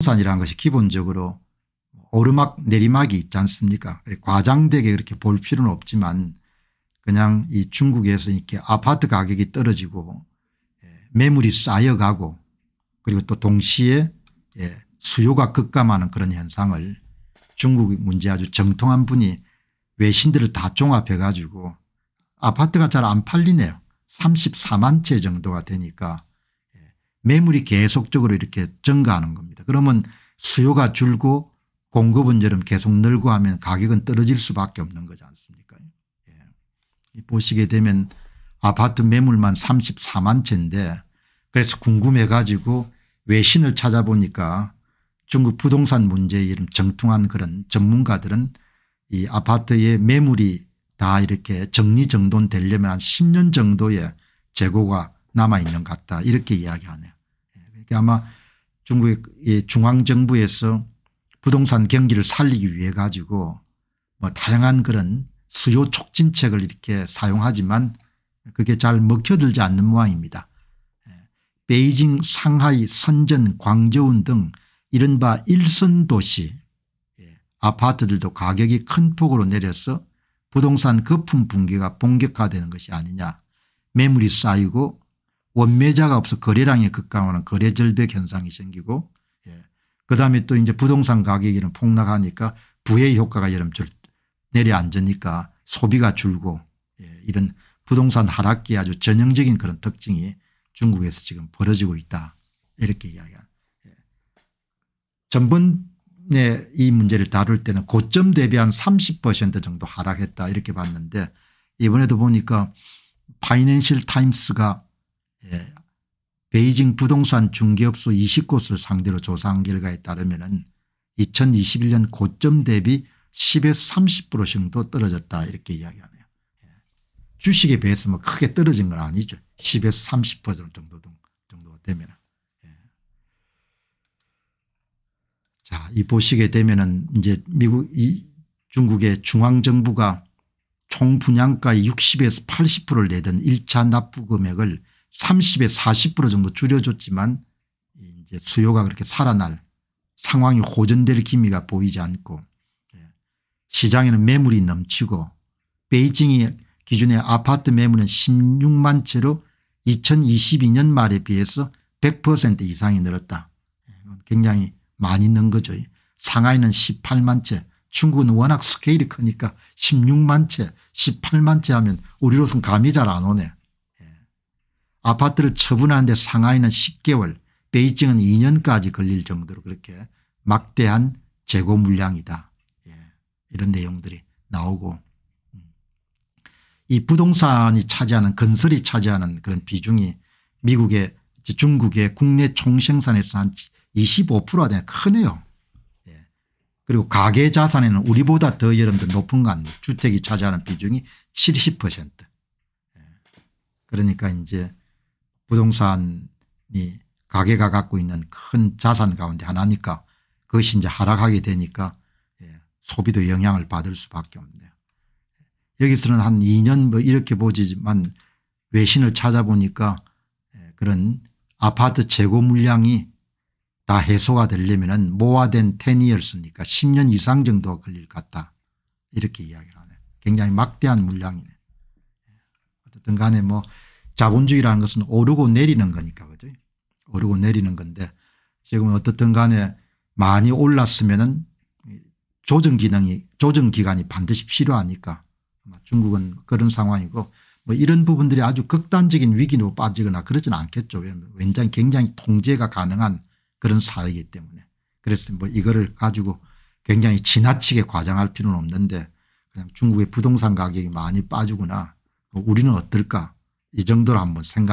부 산이라는 것이 기본적으로 오르막 내리막이 있지 않습니까 과장되게 그렇게 볼 필요는 없지만 그냥 이 중국에서 이렇게 아파트 가격이 떨어지고 예, 매물이 쌓여가고 그리고 또 동시에 예, 수요가 급감하는 그런 현상을 중국 문제 아주 정통한 분이 외신들을 다 종합해 가지고 아파트가 잘 안 팔리네요. 34만 채 정도가 되니까 매물이 계속적으로 이렇게 증가하는 겁니다. 그러면 수요가 줄고 공급은 저럼 계속 늘고 하면 가격은 떨어질 수밖에 없는 거지 않습니까 예. 보시게 되면 아파트 매물만 34만 채인데 그래서 궁금해 가지고 외신을 찾아보니까 중국 부동산 문제에 이름 정통한 그런 전문가들은 이 아파트의 매물이 다 이렇게 정리정돈 되려면 한 10년 정도의 재고가 남아있는 것 같다 이렇게 이야기하네요. 이게 아마 중국의 중앙정부에서 부동산 경기를 살리기 위해 가지고 뭐 다양한 그런 수요 촉진책을 이렇게 사용하지만 그게 잘 먹혀들지 않는 모양입니다. 예. 베이징 상하이 선전 광저운 등 이른바 일선 도시 예. 아파트들도 가격이 큰 폭으로 내려서 부동산 거품 붕괴가 본격화되는 것이 아니냐 매물이 쌓이고 원매자가 없어 거래량이 급감하는 거래 절벽 현상이 생기고 예. 그다음에 또 이제 부동산 가격이 폭락하니까 부의 효과가 여름철 내려앉으니까 소비가 줄고 예. 이런 부동산 하락기 아주 전형적인 그런 특징이 중국에서 지금 벌어지고 있다 이렇게 이야기한 예. 전번에 이 문제를 다룰 때는 고점 대비 한 30% 정도 하락했다 이렇게 봤는데 이번에도 보니까 파이낸셜 타임스가 예. 베이징 부동산 중개업소 20곳을 상대로 조사한 결과에 따르면 2021년 고점 대비 10에서 30% 정도 떨어졌다 이렇게 이야기하네요. 예. 주식에 비해서 뭐 크게 떨어진 건 아니죠. 10에서 30% 정도 정도가 되면. 예. 자, 이 보시게 되면 이제 미국 이 중국의 중앙정부가 총 분양가의 60에서 80%를 내던 1차 납부 금액을 30에 40% 정도 줄여줬지만 이제 수요가 그렇게 살아날 상황이 호전될 기미가 보이지 않고 예, 시장에는 매물이 넘치고 베이징이 기준의 아파트 매물은 16만 채로 2022년 말에 비해서 100% 이상이 늘었다. 예, 굉장히 많이 는 거죠. 상하이는 18만 채 중국은 워낙 스케일이 크니까 16만 채 18만 채 하면 우리로선 감이 잘 안 오네. 아파트를 처분하는데 상하이는 10개월 베이징은 2년까지 걸릴 정도로 그렇게 막대한 재고 물량이다. 예. 이런 내용들이 나오고 이 부동산이 차지하는 건설이 차지하는 그런 비중이 미국의 중국의 국내 총생산에서 한 25%가 되는 크네요. 예. 그리고 가계 자산에는 우리보다 더 여러분들 높은 거 아닙니까 주택이 차지하는 비중이 70% 예. 그러니까 이제 부동산이 가게가 갖고 있는 큰 자산 가운데 하나니까 그것이 이제 하락하게 되니까 예, 소비도 영향을 받을 수밖에 없네요. 여기서는 한 2년 뭐 이렇게 보지만 외신을 찾아보니까 예, 그런 아파트 재고 물량이 다 해소가 되려면 모아된 10이었으니까 10년 이상 정도가 걸릴 것 같다. 이렇게 이야기를 하네요. 굉장히 막대한 물량이네. 어쨌든 간에 뭐 자본주의라는 것은 오르고 내리는 거니까 그죠. 오르고 내리는 건데 지금 어떻든 간에 많이 올랐으면은 조정 기능이 조정 기간이 반드시 필요하니까 중국은 그런 상황이고 뭐 이런 부분들이 아주 극단적인 위기로 빠지거나 그러진 않겠죠. 왜냐하면 굉장히 통제가 가능한 그런 사회이기 때문에 그래서 뭐 이거를 가지고 굉장히 지나치게 과장할 필요는 없는데 그냥 중국의 부동산 가격이 많이 빠지거나 뭐 우리는 어떨까 이 정도로 한번 생각